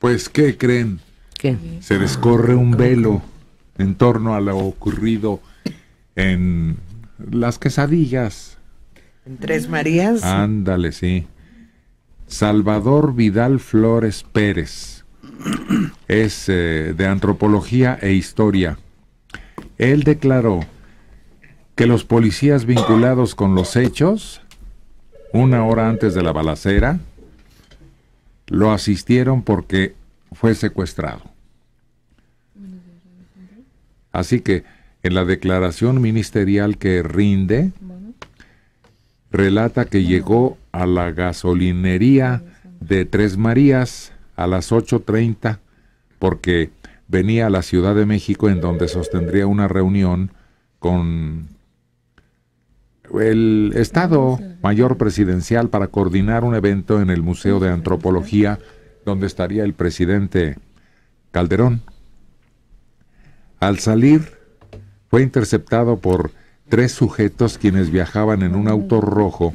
Pues, ¿qué creen? ¿Qué? Se descorre un velo en torno a lo ocurrido en las quesadillas. ¿En Tres Marías? Ándale, sí. Salvador Vidal Flores Pérez. Es eh, de antropología e historia. Él declaró que los policías vinculados con los hechos, una hora antes de la balacera, lo asistieron porque fue secuestrado. Así que en la declaración ministerial que rinde, relata que llegó a la gasolinería de Tres Marías a las 8.30 porque venía a la Ciudad de México en donde sostendría una reunión con el Estado Mayor Presidencial para coordinar un evento en el Museo de Antropología donde estaría el presidente Calderón. Al salir, fue interceptado por tres sujetos quienes viajaban en un auto rojo.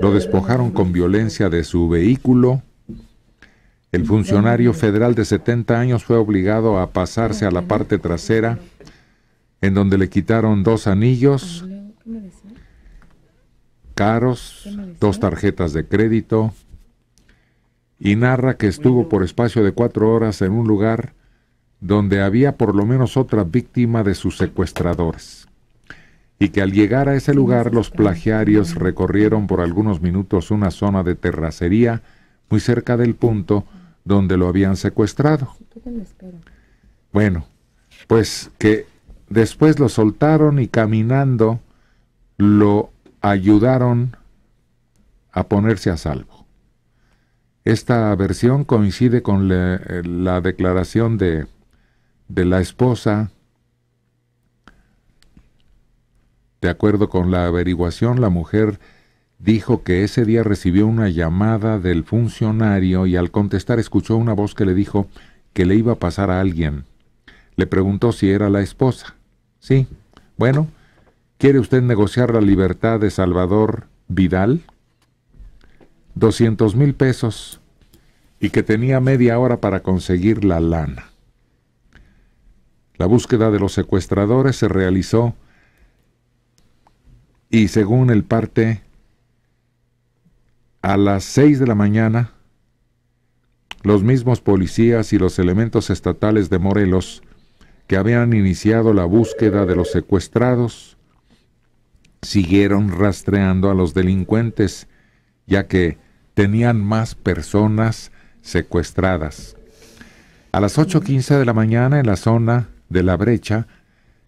Lo despojaron con violencia de su vehículo. El funcionario federal de 70 años fue obligado a pasarse a la parte trasera, en donde le quitaron dos anillos, caros, dos tarjetas de crédito, y narra que estuvo por espacio de cuatro horas en un lugar donde había por lo menos otra víctima de sus secuestradores, y que al llegar a ese lugar los plagiarios recorrieron por algunos minutos una zona de terracería muy cerca del punto donde lo habían secuestrado. Bueno, pues que después lo soltaron y caminando lo ayudaron a ponerse a salvo. Esta versión coincide con eh, la, declaración de, de la esposa. De acuerdo con la averiguación, la mujer dijo que ese día recibió una llamada del funcionario y al contestar escuchó una voz que le dijo que le iba a pasar a alguien. Le preguntó si era la esposa. Sí. Bueno, ¿Quiere usted negociar la libertad de Salvador Vidal? 200 mil pesos y que tenía media hora para conseguir la lana. La búsqueda de los secuestradores se realizó y según el parte, a las 6 de la mañana, los mismos policías y los elementos estatales de Morelos que habían iniciado la búsqueda de los secuestrados siguieron rastreando a los delincuentes, ya que tenían más personas secuestradas. A las 8.15 de la mañana en la zona de la brecha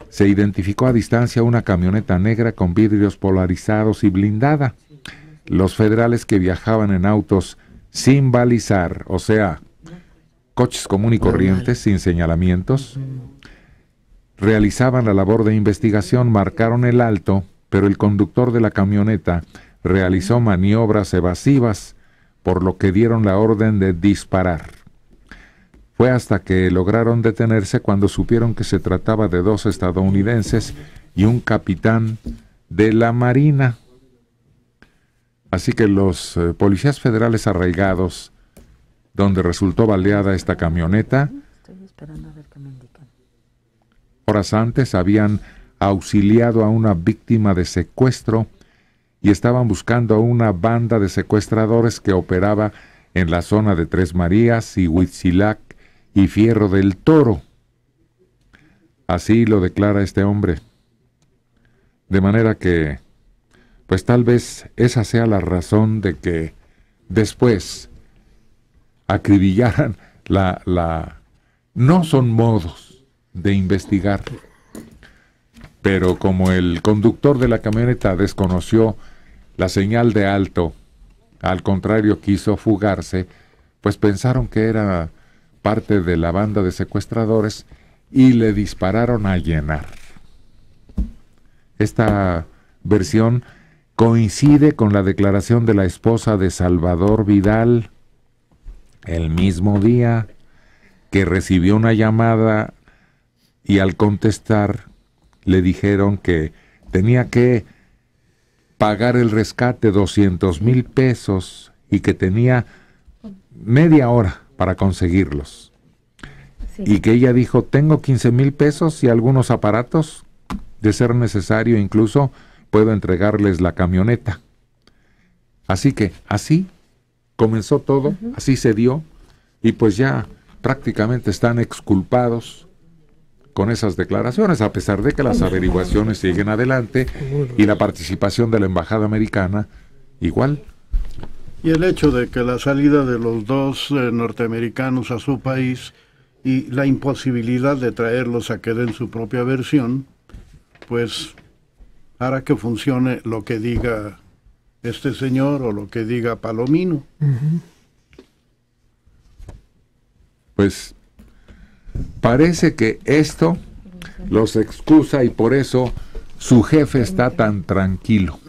se identificó a distancia una camioneta negra con vidrios polarizados y blindada. Los federales que viajaban en autos sin balizar, o sea, coches común y corrientes sin señalamientos, realizaban la labor de investigación, marcaron el alto pero el conductor de la camioneta realizó maniobras evasivas, por lo que dieron la orden de disparar. Fue hasta que lograron detenerse cuando supieron que se trataba de dos estadounidenses y un capitán de la Marina. Así que los eh, policías federales arraigados, donde resultó baleada esta camioneta, horas antes habían auxiliado a una víctima de secuestro y estaban buscando a una banda de secuestradores que operaba en la zona de Tres Marías y Huitzilac y Fierro del Toro. Así lo declara este hombre. De manera que, pues tal vez esa sea la razón de que después acribillaran la... la... No son modos de investigar pero como el conductor de la camioneta desconoció la señal de alto, al contrario quiso fugarse, pues pensaron que era parte de la banda de secuestradores y le dispararon a llenar. Esta versión coincide con la declaración de la esposa de Salvador Vidal el mismo día que recibió una llamada y al contestar le dijeron que tenía que pagar el rescate 200 mil pesos y que tenía media hora para conseguirlos. Y que ella dijo, tengo 15 mil pesos y algunos aparatos, de ser necesario incluso puedo entregarles la camioneta. Así que así comenzó todo, así se dio y pues ya prácticamente están exculpados con esas declaraciones, a pesar de que las averiguaciones siguen adelante y la participación de la Embajada Americana igual. Y el hecho de que la salida de los dos eh, norteamericanos a su país y la imposibilidad de traerlos a que den su propia versión, pues hará que funcione lo que diga este señor o lo que diga Palomino. Pues Parece que esto los excusa y por eso su jefe está tan tranquilo,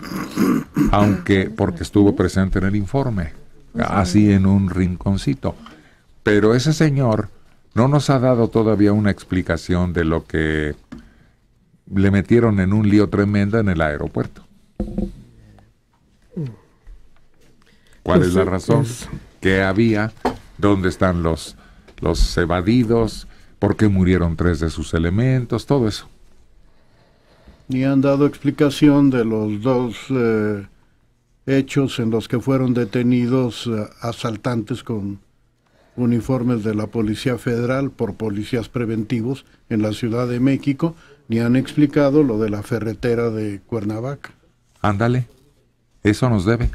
aunque porque estuvo presente en el informe, así en un rinconcito. Pero ese señor no nos ha dado todavía una explicación de lo que le metieron en un lío tremenda en el aeropuerto. ¿Cuál es la pues, razón que había? ¿Dónde están los los evadidos, por qué murieron tres de sus elementos, todo eso. Ni han dado explicación de los dos eh, hechos en los que fueron detenidos eh, asaltantes con uniformes de la Policía Federal por policías preventivos en la Ciudad de México, ni han explicado lo de la ferretera de Cuernavaca. Ándale, eso nos debe.